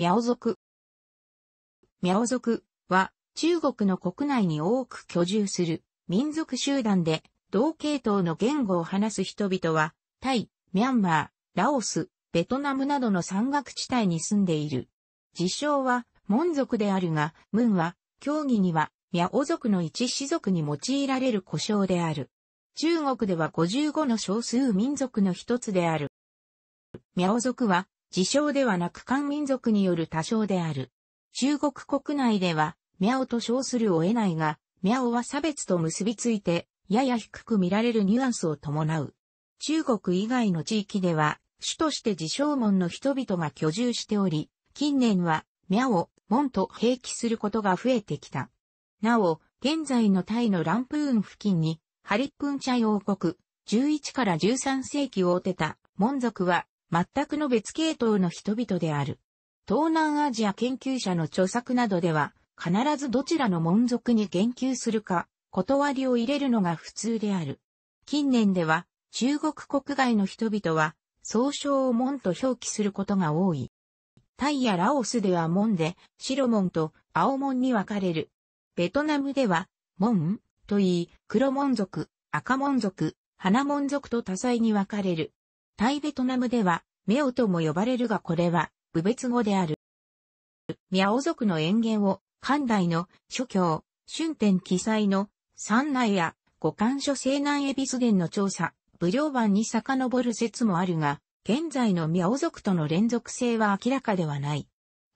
ミャオ族。ミャオ族は中国の国内に多く居住する民族集団で同系統の言語を話す人々はタイ、ミャンマー、ラオス、ベトナムなどの山岳地帯に住んでいる。自称は、門族であるが、ムンは、教義には、ミャオ族の一氏族に用いられる故障である。中国では55の少数民族の一つである。ミャオ族は、自称ではなく漢民族による多称である。中国国内では、ミャオと称するを得ないが、ミャオは差別と結びついて、やや低く見られるニュアンスを伴う。中国以外の地域では、主として自称門の人々が居住しており、近年は、ミャオ、門と併記することが増えてきた。なお、現在のタイのランプーン付近に、ハリップンチャイ王国、11から13世紀を追ってた、門族は、全くの別系統の人々である。東南アジア研究者の著作などでは、必ずどちらの門族に言及するか、断りを入れるのが普通である。近年では、中国国外の人々は、総称を門と表記することが多い。タイやラオスでは門で、白門と青門に分かれる。ベトナムでは、門といい、黒門族、赤門族、花門族と多彩に分かれる。タイベトナムでは、メオとも呼ばれるがこれは、部別語である。ミャオ族の演言を、漢代の諸教、春天記載の、三内や五感所西南エビス伝の調査、武陵版に遡る説もあるが、現在のミャオ族との連続性は明らかではない。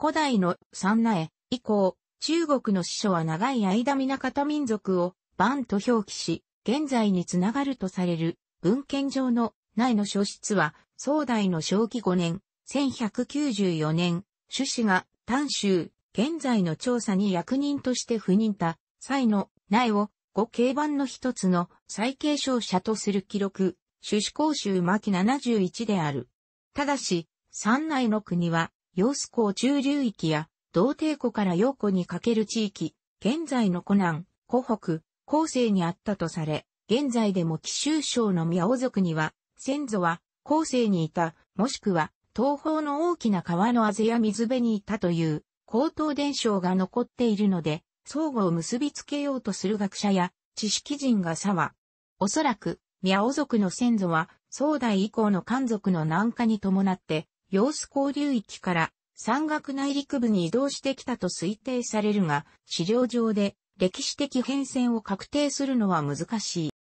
古代の三内以降、中国の司書は長い間皆方民族をンと表記し、現在につながるとされる文献上の内の書室は、宋代の正規5年、1194年、朱子が、丹州、現在の調査に役人として赴任た、際の内を、五経版の一つの最継承者とする記録、朱子公衆巻71である。ただし、三内の国は、陽子港中流域や、同帝湖から陽湖にかける地域、現在の湖南、湖北、後世にあったとされ、現在でも紀州省の宮尾族には、先祖は、後世にいた、もしくは、東方の大きな川のあぜや水辺にいたという、高等伝承が残っているので、相互を結びつけようとする学者や、知識人が差は、おそらく、ミャオ族の先祖は、宋代以降の漢族の南下に伴って、様子交流域から山岳内陸部に移動してきたと推定されるが、資料上で歴史的変遷を確定するのは難しい。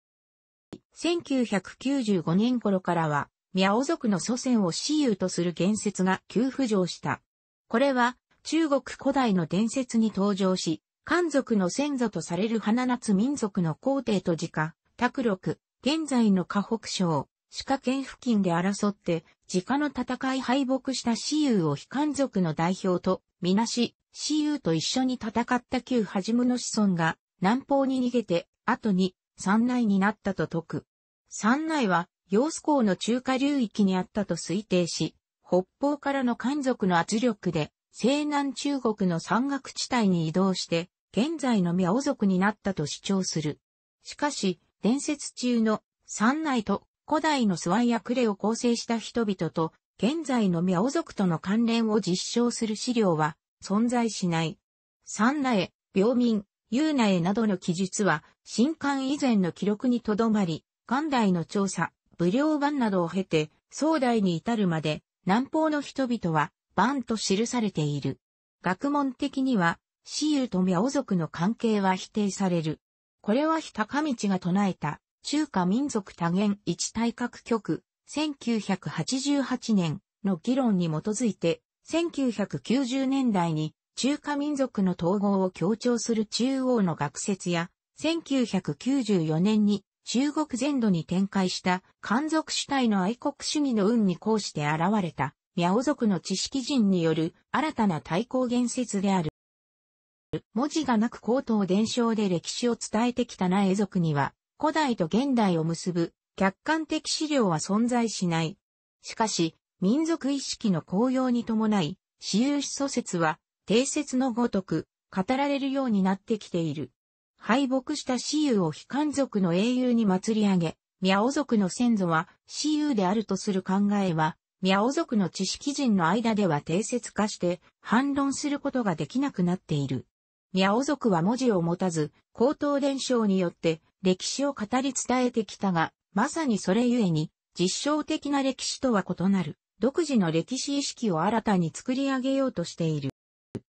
1995年頃からは、ミャオ族の祖先を私有とする言説が急浮上した。これは、中国古代の伝説に登場し、漢族の先祖とされる花夏民族の皇帝と自家、卓六、現在の河北省、鹿科県付近で争って、自家の戦い敗北した私有を非漢族の代表と、みなし、私有と一緒に戦った旧はじむの子孫が、南方に逃げて、後に、三内になったと説く。山内は、揚子港の中華流域にあったと推定し、北方からの漢族の圧力で、西南中国の山岳地帯に移動して、現在の苗族になったと主張する。しかし、伝説中の山内と古代のスワイやクレを構成した人々と、現在の苗族との関連を実証する資料は存在しない。三内、病民、有内などの記述は、新刊以前の記録にとどまり、元代の調査、武陵版などを経て、宋代に至るまで、南方の人々は、版と記されている。学問的には、私有と苗族の関係は否定される。これは日高道が唱えた、中華民族多元一体閣局、1988年の議論に基づいて、1990年代に中華民族の統合を強調する中央の学説や、1994年に中国全土に展開した漢族主体の愛国主義の運にうして現れた、ミャオ族の知識人による新たな対抗言説である。文字がなく口頭伝承で歴史を伝えてきた苗族には、古代と現代を結ぶ客観的資料は存在しない。しかし、民族意識の高揚に伴い、私有思想説は、定説のごとく、語られるようになってきている。敗北した私有を非漢族の英雄に祭り上げ、宮オ族の先祖は私有であるとする考えは、宮オ族の知識人の間では定説化して反論することができなくなっている。宮オ族は文字を持たず、口頭伝承によって歴史を語り伝えてきたが、まさにそれゆえに、実証的な歴史とは異なる、独自の歴史意識を新たに作り上げようとしている。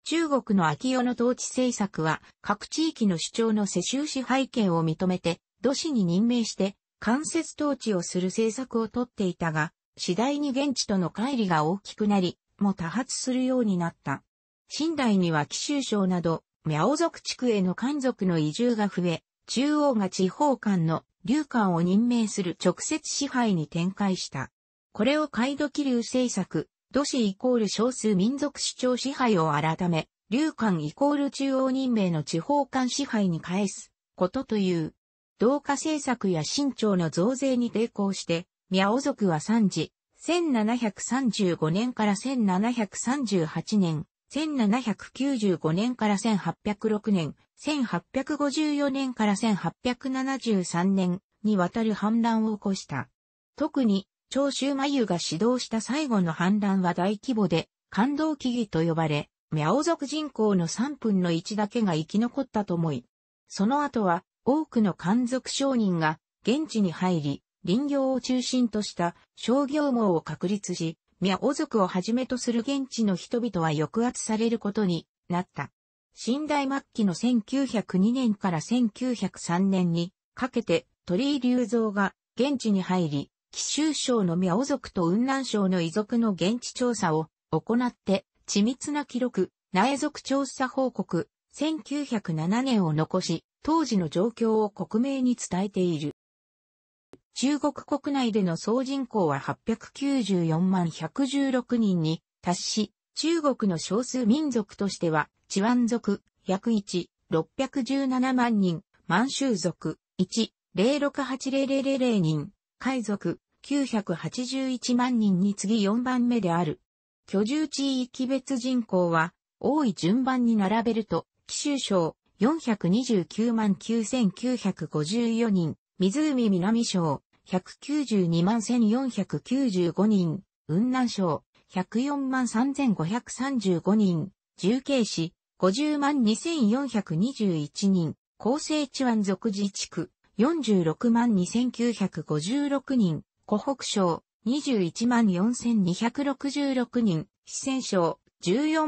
中国の秋代の統治政策は、各地域の主張の世襲支配権を認めて、土市に任命して、間接統治をする政策をとっていたが、次第に現地との乖離が大きくなり、も多発するようになった。新代には紀州省など、苗族地区への漢族の移住が増え、中央が地方間の流間を任命する直接支配に展開した。これを海土気流政策、都市イコール少数民族主張支配を改め、流間イコール中央任命の地方間支配に返すことという。同化政策や新朝の増税に抵抗して、宮尾族は3次、1735年から1738年、1795年から1806年、1854年から1873年にわたる反乱を起こした。特に長州眉が指導した最後の反乱は大規模で、感動危機と呼ばれ、苗王族人口の3分の1だけが生き残ったと思い。その後は、多くの漢族商人が、現地に入り、林業を中心とした商業網を確立し、ミャオ族をはじめとする現地の人々は抑圧されることになった。新代末期の1902年から1903年にかけて鳥居隆造が現地に入り、紀州省の苗族と雲南省の遺族の現地調査を行って、緻密な記録、苗族調査報告、1907年を残し、当時の状況を国名に伝えている。中国国内での総人口は894万116人に達し、中国の少数民族としては、チワン族、101、617万人、満州族、1、0680000人、海賊981万人に次4番目である。居住地域別人口は、多い順番に並べると、紀州省429万9954人、湖南省192万1495人、雲南省104万3535人、重慶市50万2421人、厚生地湾族自治区46 2956人、湖北省21 4266人、四川省14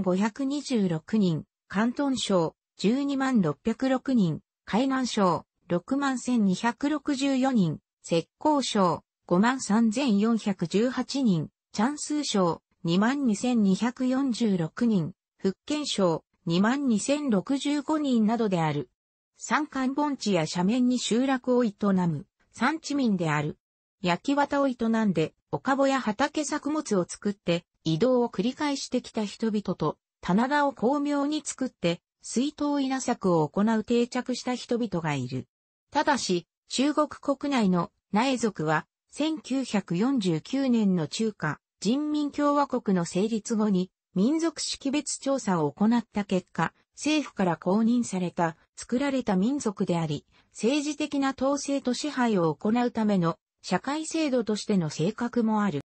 7526人、関東省12 606人、海南省6 1264人、浙江省5 3418人、チャンス省2 2246人、福建省2 2065人などである。山間盆地や斜面に集落を営む産地民である。焼き綿を営んで、かぼや畑作物を作って、移動を繰り返してきた人々と、棚田を巧妙に作って、水筒稲作を行う定着した人々がいる。ただし、中国国内の苗族は、1949年の中華人民共和国の成立後に民族識別調査を行った結果、政府から公認された、作られた民族であり、政治的な統制と支配を行うための社会制度としての性格もある。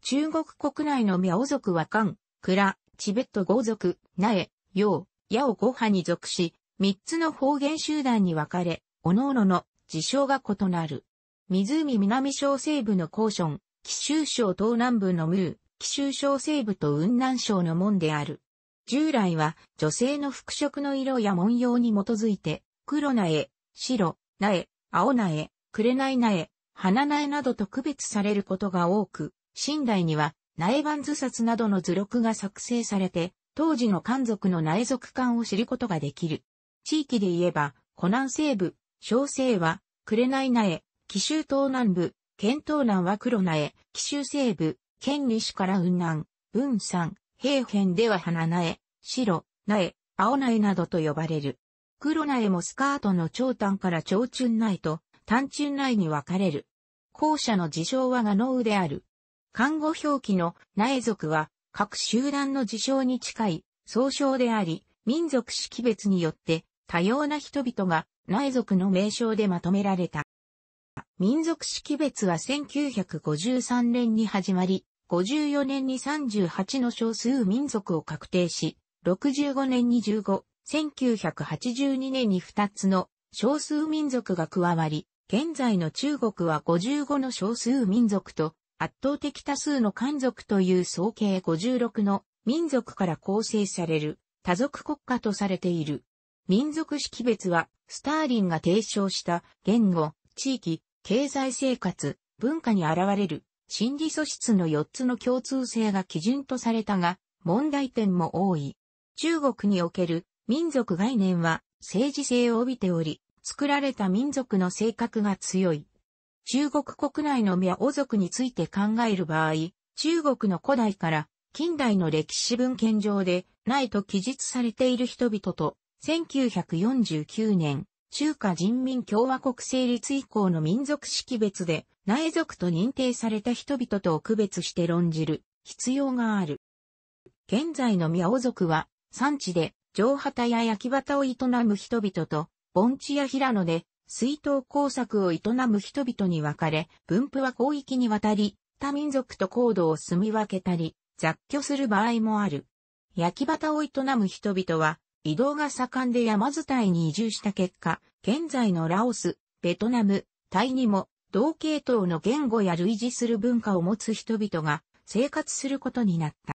中国国内の苗族は漢、倉、チベット豪族、苗、洋、矢を5派に属し、3つの方言集団に分かれ、各々の事象が異なる。湖南省西部のーション、紀州省東南部のムー、貴州省西部と雲南省の門である。従来は女性の服飾の色や文様に基づいて、黒苗、白、苗、青苗、紅苗、花苗などと区別されることが多く、新代には苗番図札などの図録が作成されて、当時の漢族の苗族感を知ることができる。地域で言えば、湖南西部、小西は、紅苗、紀州東南部、県東南は黒苗、紀州西部、県西から雲南、雲山、平辺では花苗、白、苗、青苗などと呼ばれる。黒苗もスカートの長短から長中苗と短中苗に分かれる。後者の事象は画能である。看護表記の苗族は各集団の事象に近い総称であり、民族識別によって多様な人々が苗族の名称でまとめられた。民族識別は1953年に始まり、54年に38の少数民族を確定し、65年に15、1982年に2つの少数民族が加わり、現在の中国は55の少数民族と圧倒的多数の漢族という総計56の民族から構成される多族国家とされている。民族識別はスターリンが提唱した言語、地域、経済生活、文化に現れる心理素質の4つの共通性が基準とされたが、問題点も多い。中国における民族概念は政治性を帯びており、作られた民族の性格が強い。中国国内のオ族について考える場合、中国の古代から近代の歴史文献上でないと記述されている人々と、1949年、中華人民共和国成立以降の民族識別で内族と認定された人々とを区別して論じる必要がある。現在の宮ャ族は産地で上畑や焼きを営む人々と盆地や平野で水筒工作を営む人々に分かれ、分布は広域にわたり、他民族と高度を住み分けたり、雑居する場合もある。焼き畑を営む人々は、移動が盛んで山伝いに移住した結果、現在のラオス、ベトナム、タイにも同系統の言語や類似する文化を持つ人々が生活することになった。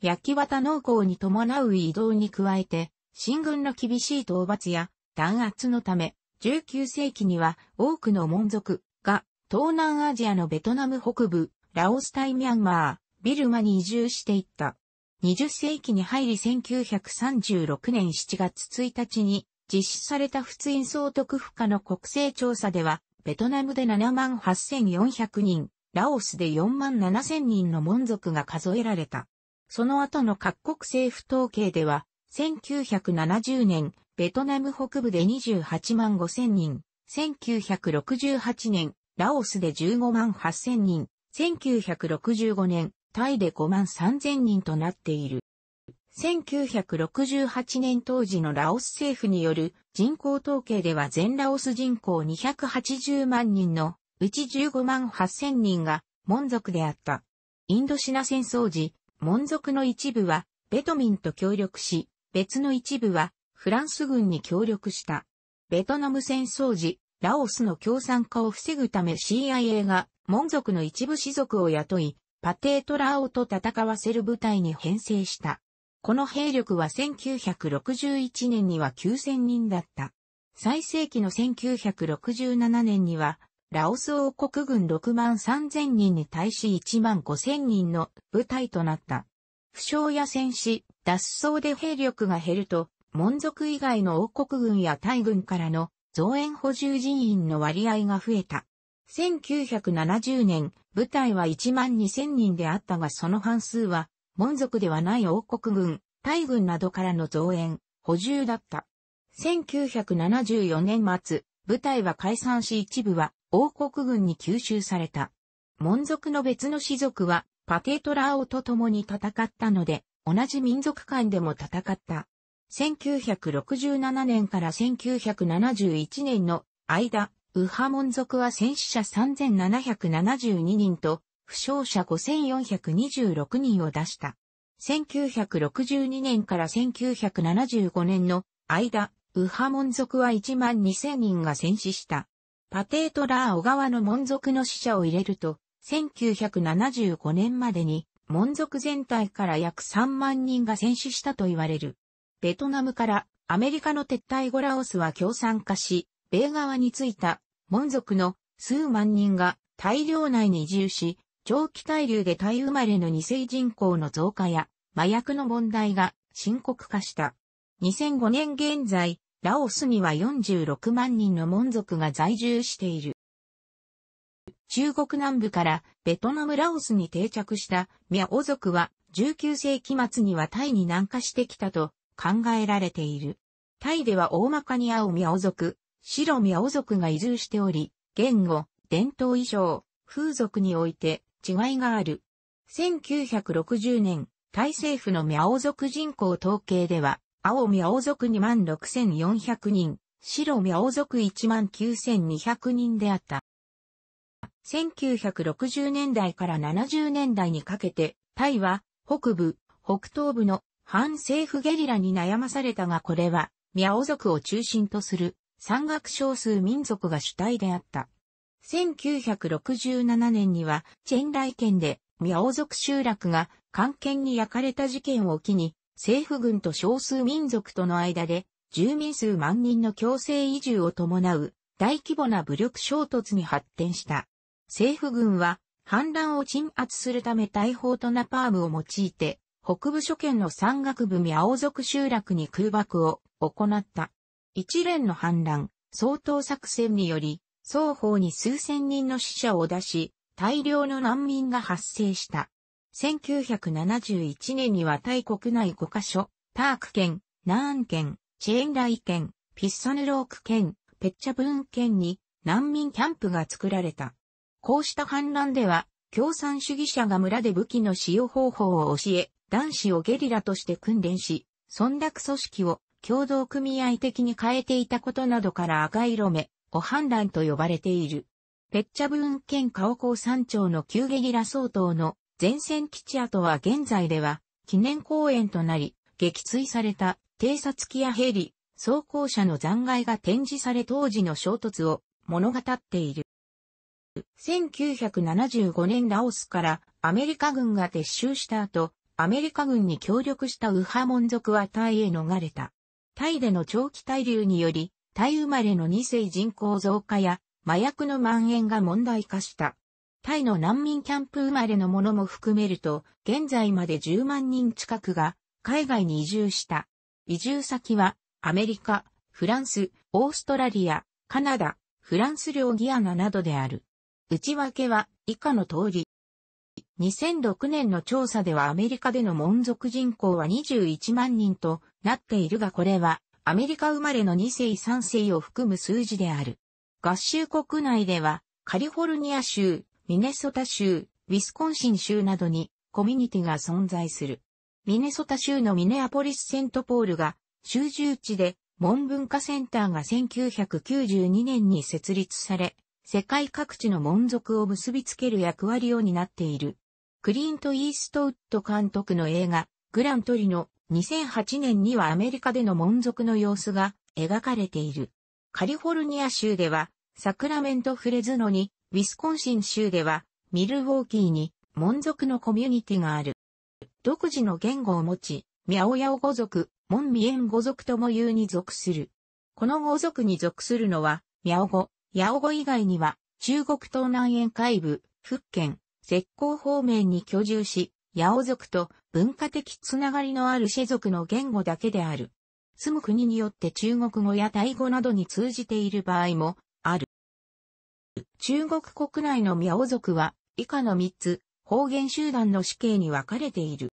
焼き綿農耕に伴う移動に加えて、新軍の厳しい討伐や弾圧のため、19世紀には多くの門族が東南アジアのベトナム北部、ラオス対ミャンマー、ビルマに移住していった。20世紀に入り1936年7月1日に実施された仏印総督府下の国勢調査では、ベトナムで7万8400人、ラオスで4万7000人の門族が数えられた。その後の各国政府統計では、1970年、ベトナム北部で28万5000人、1968年、ラオスで15万8000人、1965年、タイで5万3000人となっている。1968年当時のラオス政府による人口統計では全ラオス人口280万人のうち15万8000人が門族であった。インドシナ戦争時、門族の一部はベトミンと協力し、別の一部はフランス軍に協力した。ベトナム戦争時、ラオスの共産化を防ぐため CIA が門族の一部士族を雇い、パテートラーオと戦わせる部隊に編成した。この兵力は1961年には9000人だった。最盛期の1967年には、ラオス王国軍6万3000人に対し1万5000人の部隊となった。負傷や戦死、脱走で兵力が減ると、門族以外の王国軍や大軍からの増援補充人員の割合が増えた。1970年、部隊は1万2000人であったがその半数は、門族ではない王国軍、大軍などからの増援、補充だった。1974年末、部隊は解散し一部は王国軍に吸収された。門族の別の士族はパテトラーオと共に戦ったので、同じ民族間でも戦った。1967年から1971年の間、ウハモン族は戦死者3772人と、負傷者5426人を出した。1962年から1975年の間、ウハモン族は1万2000人が戦死した。パテートラー小川の門族の死者を入れると、1975年までに、門族全体から約3万人が戦死したと言われる。ベトナムからアメリカの撤退後ラオスは共産化し、米側についた門族の数万人が大量内に移住し、長期滞留でタイ生まれの二世人口の増加や麻薬の問題が深刻化した。2005年現在、ラオスには46万人の門族が在住している。中国南部からベトナムラオスに定着したミャオ族は19世紀末にはタイに南下してきたと考えられている。タイでは大まかに青ミャオ族、白宮青族が移住しており、言語、伝統衣装、風俗において違いがある。1960年、タイ政府の宮オ族人口統計では、青宮オ族26,400人、白宮オ族19,200人であった。1960年代から70年代にかけて、タイは北部、北東部の反政府ゲリラに悩まされたがこれは、宮王族を中心とする山岳少数民族が主体であった。1967年には、チェンライ県で、ミャオ族集落が、関係に焼かれた事件を機に、政府軍と少数民族との間で、住民数万人の強制移住を伴う、大規模な武力衝突に発展した。政府軍は、反乱を鎮圧するため大砲とナパームを用いて、北部諸県の山岳部ミャオ族集落に空爆を行った。一連の反乱、総統作戦により、双方に数千人の死者を出し、大量の難民が発生した。1971年にはタイ国内5カ所、パーク県、ナーン県、チェーンライ県、ピッサヌローク県、ペッチャブーン県に難民キャンプが作られた。こうした反乱では、共産主義者が村で武器の使用方法を教え、男子をゲリラとして訓練し、存落組織を協同組合的に変えていたことなどから赤色目、を判断と呼ばれている。ペッチャブーン県カオコ山頂の旧ゲリラ総統の前線基地跡は現在では記念公園となり、撃墜された偵察機やヘリ、装甲車の残骸が展示され当時の衝突を物語っている。1975年ラオスからアメリカ軍が撤収した後、アメリカ軍に協力したウハモン族はタへ逃れた。タイでの長期滞留により、タイ生まれの2世人口増加や麻薬の蔓延が問題化した。タイの難民キャンプ生まれのものも含めると、現在まで10万人近くが海外に移住した。移住先はアメリカ、フランス、オーストラリア、カナダ、フランス領ギアナなどである。内訳は以下の通り。2006年の調査ではアメリカでの門族人口は21万人となっているがこれはアメリカ生まれの2世3世を含む数字である。合衆国内ではカリフォルニア州、ミネソタ州、ウィスコンシン州などにコミュニティが存在する。ミネソタ州のミネアポリスセントポールが州中地で文文化センターが1992年に設立され、世界各地の門族を結びつける役割を担っている。クリント・イーストウッド監督の映画、グラントリの2008年にはアメリカでの門族の様子が描かれている。カリフォルニア州では、サクラメントフレズノに、ウィスコンシン州では、ミルウォーキーに、門族のコミュニティがある。独自の言語を持ち、ミャオヤオ語族、モンミエン語族とも言うに属する。この語族に属するのは、ミャオ語、ヤオ語以外には、中国東南沿海部、福建、石膏方面に居住し、ヤオ族と文化的つながりのあるシェ族の言語だけである。住む国によって中国語やタイ語などに通じている場合もある。中国国内のミャオ族は以下の3つ方言集団の死刑に分かれている。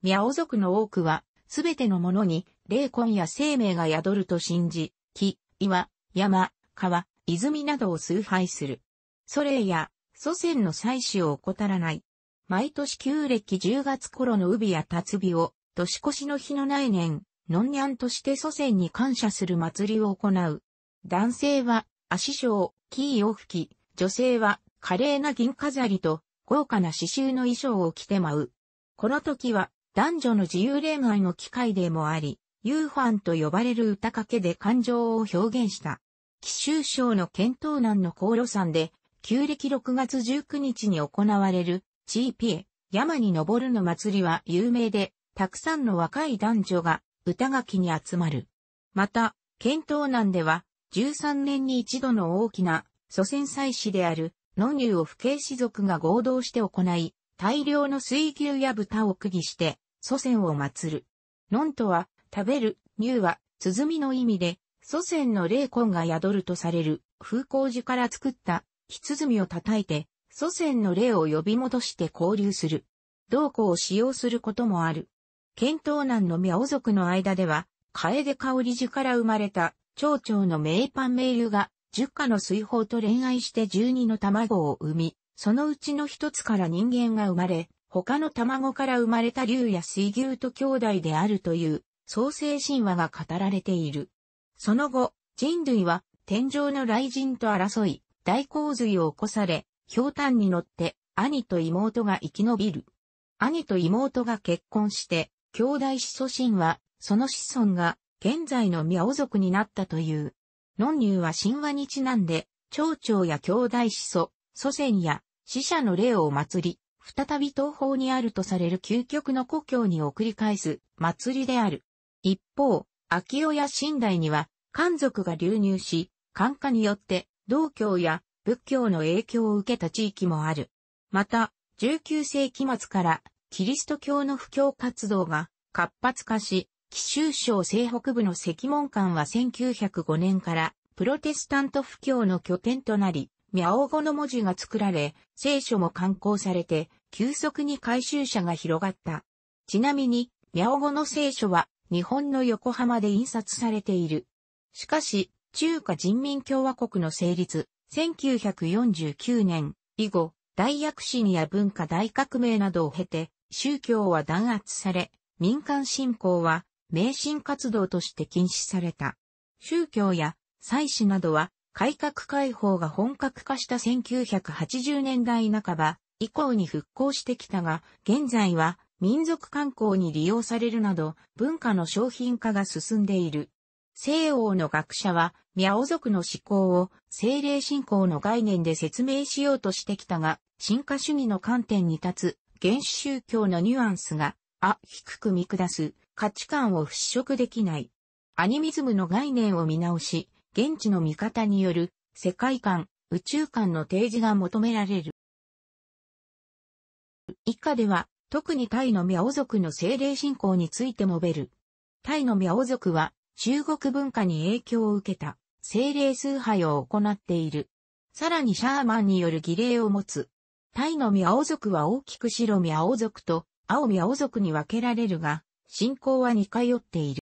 ミャオ族の多くはすべてのものに霊魂や生命が宿ると信じ、木、岩、山、川、泉などを崇拝する。祖霊や祖先の祭祀を怠らない。毎年旧暦10月頃の海や辰日を、年越しの日の内年、のんにゃんとして祖先に感謝する祭りを行う。男性は、足章、キーを吹き、女性は、華麗な銀飾りと、豪華な刺繍の衣装を着て舞う。この時は、男女の自由恋愛の機会でもあり、ユーファンと呼ばれる歌掛けで感情を表現した。奇州省の検討南の高路山で、旧暦6月19日に行われる GP、山に登るの祭りは有名で、たくさんの若い男女が歌垣に集まる。また、県東南では、13年に一度の大きな祖先祭祀である、野乳を不敬士族が合同して行い、大量の水牛や豚を釘して、祖先を祀る。のんとは、食べる、乳は、鼓の意味で、祖先の霊魂が宿るとされる、風光寺から作った、木鼓を叩いて、祖先の霊を呼び戻して交流する。銅子を使用することもある。剣東南の苗族の間では、楓香織樹から生まれた、蝶々の名パン名流が、十花の水泡と恋愛して十二の卵を産み、そのうちの一つから人間が生まれ、他の卵から生まれた竜や水牛と兄弟であるという創世神話が語られている。その後、人類は天上の雷神と争い、大洪水を起こされ、氷炭に乗って兄と妹が生き延びる。兄と妹が結婚して、兄弟子祖神は、その子孫が、現在の宮ャ族になったという。ノンニューは神話にちなんで、町長や兄弟子祖、祖先や死者の霊を祭り、再び東方にあるとされる究極の故郷に送り返す祭りである。一方、秋尾や神代には、漢族が流入し、漢化によって、道教や仏教の影響を受けた地域もある。また、19世紀末からキリスト教の布教活動が活発化し、紀州省西北部の石門館は1905年からプロテスタント布教の拠点となり、ミャオ語の文字が作られ、聖書も刊行されて、急速に回収者が広がった。ちなみに、ミャオ語の聖書は日本の横浜で印刷されている。しかし、中華人民共和国の成立、1949年以後、大躍進や文化大革命などを経て、宗教は弾圧され、民間信仰は迷信活動として禁止された。宗教や祭祀などは改革開放が本格化した1980年代半ば以降に復興してきたが、現在は民族観光に利用されるなど文化の商品化が進んでいる。西欧の学者は、ミャオ族の思考を精霊信仰の概念で説明しようとしてきたが、進化主義の観点に立つ原始宗教のニュアンスが、あ、低く見下す価値観を払拭できない。アニミズムの概念を見直し、現地の見方による世界観、宇宙観の提示が求められる。以下では、特にタイのミャオ族の精霊信仰について述べる。タイのミャオ族は、中国文化に影響を受けた精霊崇拝を行っている。さらにシャーマンによる儀礼を持つ。タイのミャオ族は大きく白ミャオ族と青ミャオ族に分けられるが、信仰は似通っている。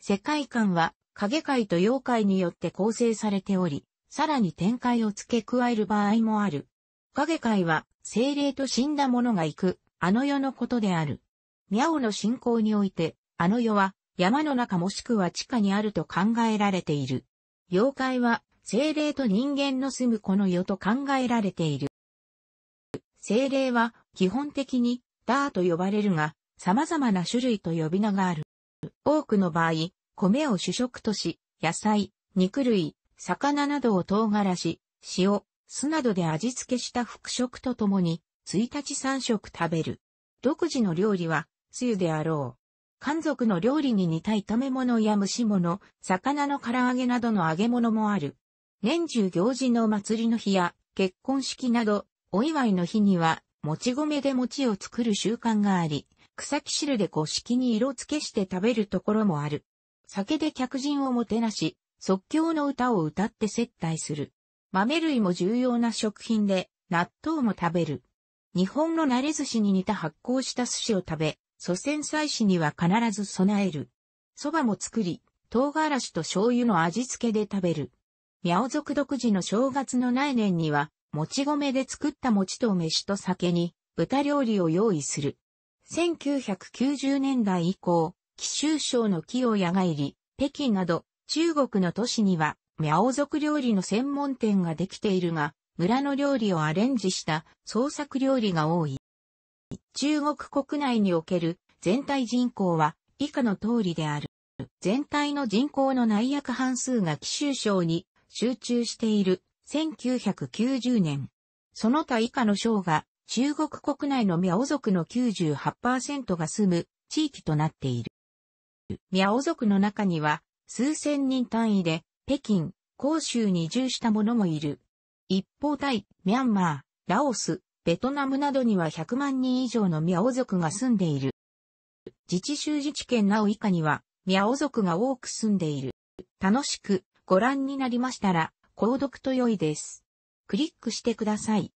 世界観は影界と妖怪によって構成されており、さらに展開を付け加える場合もある。影界は精霊と死んだ者が行く、あの世のことである。ミャオの信仰において、あの世は山の中もしくは地下にあると考えられている。妖怪は、精霊と人間の住むこの世と考えられている。精霊は、基本的に、ダーと呼ばれるが、様々な種類と呼び名がある。多くの場合、米を主食とし、野菜、肉類、魚などを唐辛子、塩、酢などで味付けした副食とともに、1日3食食べる。独自の料理は、つゆであろう。漢族の料理に似た炒め物や蒸し物、魚の唐揚げなどの揚げ物もある。年中行事の祭りの日や結婚式など、お祝いの日には、もち米で餅を作る習慣があり、草木汁で五色に色付けして食べるところもある。酒で客人をもてなし、即興の歌を歌って接待する。豆類も重要な食品で、納豆も食べる。日本の慣れ寿司に似た発酵した寿司を食べ、祖先祭祀には必ず備える。蕎麦も作り、唐辛子と醤油の味付けで食べる。ミャオ族独自の正月の内年には、もち米で作った餅と飯と酒に、豚料理を用意する。1990年代以降、貴州省の清谷帰り、北京など、中国の都市には、ミャオ族料理の専門店ができているが、村の料理をアレンジした創作料理が多い。中国国内における全体人口は以下の通りである。全体の人口の内約半数が貴州省に集中している1990年。その他以下の省が中国国内のミャオ族の98%が住む地域となっている。ミャオ族の中には数千人単位で北京、広州に移住した者もいる。一方タイ、ミャンマー、ラオス、ベトナムなどには100万人以上のミャオ族が住んでいる。自治州自治県なお以下には、ミャオ族が多く住んでいる。楽しくご覧になりましたら、購読と良いです。クリックしてください。